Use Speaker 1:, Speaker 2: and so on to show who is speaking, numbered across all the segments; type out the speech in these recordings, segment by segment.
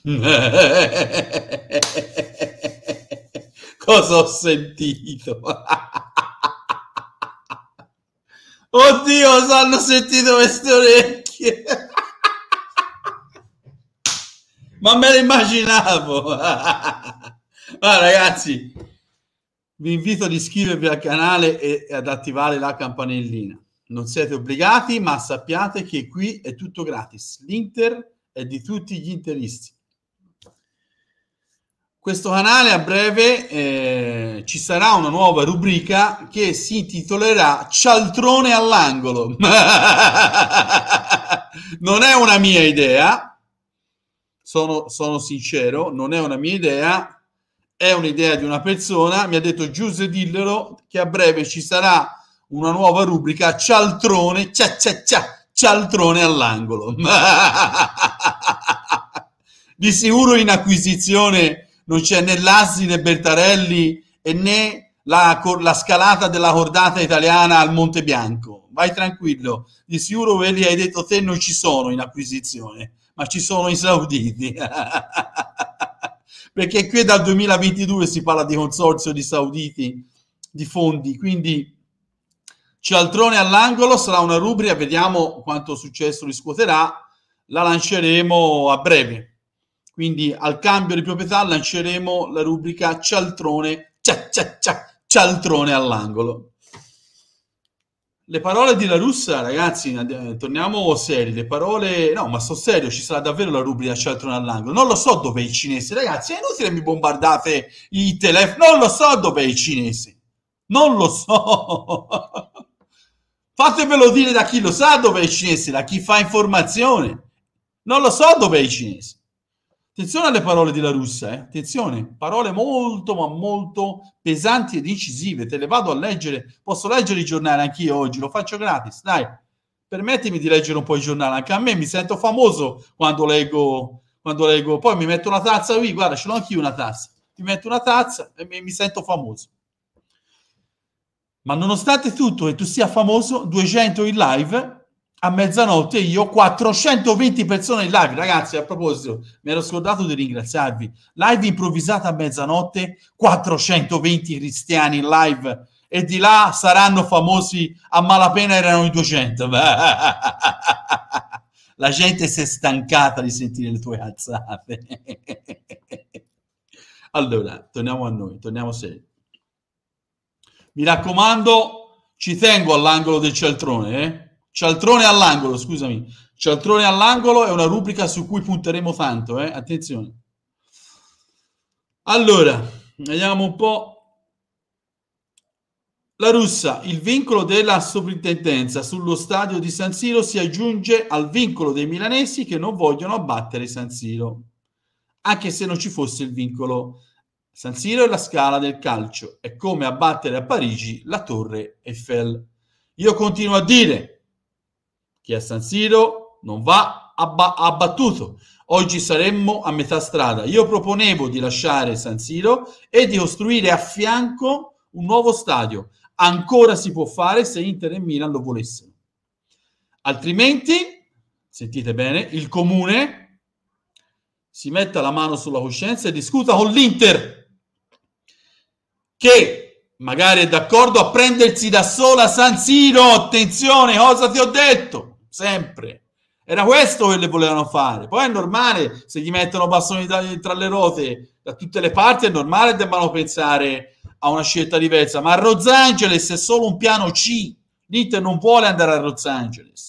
Speaker 1: Cosa ho sentito? Oddio, hanno sentito queste orecchie. Ma me le immaginavo. ah, ragazzi, vi invito ad iscrivervi al canale e ad attivare la campanellina. Non siete obbligati, ma sappiate che qui è tutto gratis. L'Inter è di tutti gli interisti questo canale a breve eh, ci sarà una nuova rubrica che si intitolerà Cialtrone all'angolo. non è una mia idea, sono, sono, sincero, non è una mia idea, è un'idea di una persona, mi ha detto Giuse Dillero che a breve ci sarà una nuova rubrica Cialtrone, cia, cia, cia, Cialtrone all'angolo. di sicuro in acquisizione non c'è né l'asile Bertarelli e né la, la, scalata della cordata italiana al Monte Bianco. Vai tranquillo, di sicuro li hai detto te non ci sono in acquisizione, ma ci sono i sauditi. Perché qui dal 2022 si parla di consorzio di sauditi, di fondi, quindi cialtrone all'angolo sarà una rubrica, vediamo quanto successo riscuoterà, la lanceremo a breve. Quindi al cambio di proprietà lanceremo la rubrica cialtrone, cia, cia, cia, cialtrone all'angolo. Le parole di La Russa, ragazzi, eh, torniamo seri. Le parole, no, ma sto serio, ci sarà davvero la rubrica cialtrone all'angolo. Non lo so dove è il cinese, ragazzi, è inutile che mi bombardate i telefoni. Non lo so dove è il cinese. Non lo so. Fatevelo dire da chi lo sa dove è il cinese, da chi fa informazione. Non lo so dove è il cinese. Attenzione alle parole della Russa, eh? attenzione, parole molto ma molto pesanti ed incisive, te le vado a leggere, posso leggere i giornali anch'io oggi, lo faccio gratis, dai, permettimi di leggere un po' i giornali, anche a me mi sento famoso quando leggo, quando leggo. poi mi metto una tazza qui, guarda ce l'ho anch'io una tazza, mi metto una tazza e mi sento famoso. Ma nonostante tutto che tu sia famoso, 200 in live a mezzanotte io 420 persone in live ragazzi a proposito mi ero scordato di ringraziarvi live improvvisata a mezzanotte 420 cristiani in live e di là saranno famosi a malapena erano i 200 la gente si è stancata di sentire le tue alzate allora torniamo a noi torniamo seri mi raccomando ci tengo all'angolo del celtrone eh Cialtrone all'angolo, scusami. Cialtrone all'angolo è una rubrica su cui punteremo tanto, eh? attenzione. Allora, vediamo un po'. La russa, il vincolo della soprintendenza sullo stadio di San Siro si aggiunge al vincolo dei milanesi che non vogliono abbattere San Siro, anche se non ci fosse il vincolo. San Siro è la scala del calcio, è come abbattere a Parigi la torre Eiffel. Io continuo a dire che a San Siro non va abba- abbattuto. Oggi saremmo a metà strada. Io proponevo di lasciare San Siro e di costruire a fianco un nuovo stadio. Ancora si può fare se Inter e Milan lo volessero. Altrimenti, sentite bene, il comune si metta la mano sulla coscienza e discuta con l'Inter che magari è d'accordo a prendersi da sola San Siro. Attenzione, cosa ti ho detto? sempre. Era questo che le volevano fare. Poi è normale, se gli mettono bastoni tra le ruote da tutte le parti, è normale debbano pensare a una scelta diversa. Ma a Los Angeles è solo un piano C. L'Inter non vuole andare a Los Angeles.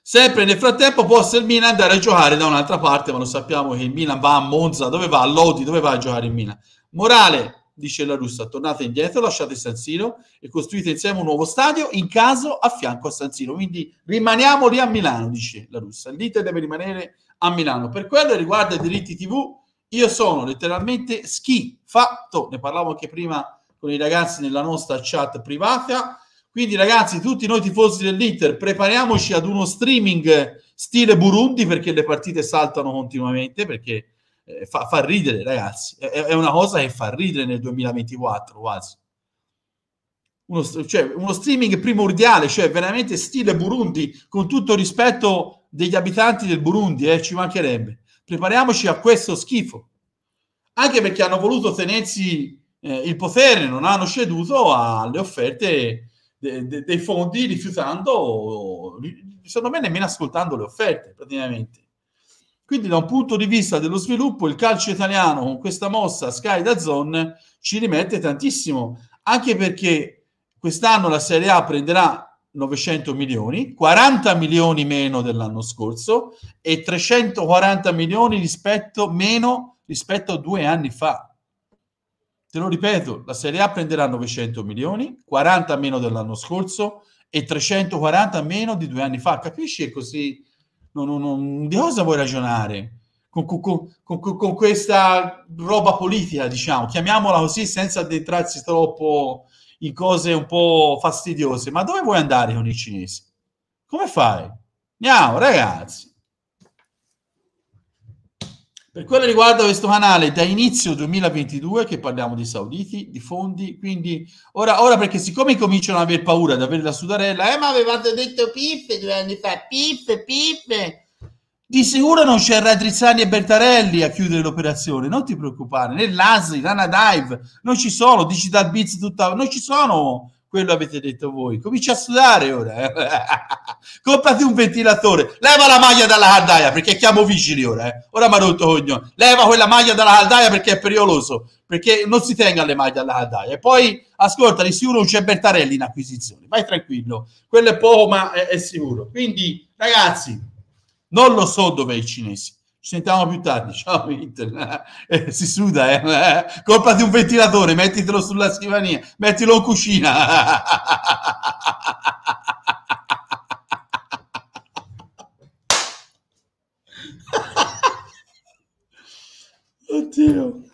Speaker 1: Sempre nel frattempo può il Milan andare a giocare da un'altra parte, ma lo sappiamo che il Milan va a Monza, dove va? A Lodi, dove va a giocare il Milan? Morale, dice la russa, tornate indietro, lasciate San Siro e costruite insieme un nuovo stadio in caso a fianco a San Siro. Quindi rimaniamo lì a Milano, dice la russa. L'Inter deve rimanere a Milano. Per quello che riguarda i diritti TV, io sono letteralmente schifatto. Ne parlavo anche prima con i ragazzi nella nostra chat privata. Quindi ragazzi, tutti noi tifosi dell'Inter, prepariamoci ad uno streaming stile Burundi perché le partite saltano continuamente, perché eh, fa, fa, ridere, ragazzi. È, è, una cosa che fa ridere nel 2024 quasi. Uno, cioè, uno streaming primordiale, cioè veramente stile Burundi, con tutto il rispetto degli abitanti del Burundi, eh, ci mancherebbe. Prepariamoci a questo schifo. Anche perché hanno voluto tenersi eh, il potere, non hanno ceduto alle offerte de, de, dei fondi, rifiutando, secondo me nemmeno ascoltando le offerte praticamente. Quindi da un punto di vista dello sviluppo il calcio italiano con questa mossa Sky da Zone ci rimette tantissimo, anche perché quest'anno la Serie A prenderà 900 milioni, 40 milioni meno dell'anno scorso e 340 milioni rispetto, meno rispetto a due anni fa. Te lo ripeto, la Serie A prenderà 900 milioni, 40 meno dell'anno scorso e 340 meno di due anni fa. Capisci? È così non, non, non, di cosa vuoi ragionare? Con, con, con, con, questa roba politica, diciamo, chiamiamola così, senza addentrarsi troppo in cose un po' fastidiose. Ma dove vuoi andare con i cinesi? Come fai? Andiamo, ragazzi. Per quello riguarda questo canale, da inizio 2022 che parliamo di sauditi, di fondi, quindi ora, ora perché siccome cominciano ad aver paura di avere la sudarella, eh ma avevate detto piffe due anni fa, piffe, piffe, di sicuro non c'è Radrizzani e Bertarelli a chiudere l'operazione, non ti preoccupare, né Lazzi, Lana Dive, non ci sono, Digital Beats, tutta, non ci sono quello avete detto voi. Comincia a sudare ora. Eh. Comprati un ventilatore, leva la maglia dalla caldaia perché chiamo vigili ora. Eh. Ora mi ha rotto cognome. Leva quella maglia dalla caldaia perché è pericoloso. Perché non si tenga le maglie alla caldaia. E poi ascolta, di sicuro c'è Bertarelli in acquisizione. Vai tranquillo, quello è poco, ma è, è sicuro. Quindi, ragazzi, non lo so dove è i cinesi ci sentiamo più tardi. Ciao Inter, eh, si suda, eh. colpa di un ventilatore, mettitelo sulla scrivania, mettilo in cucina. Oddio.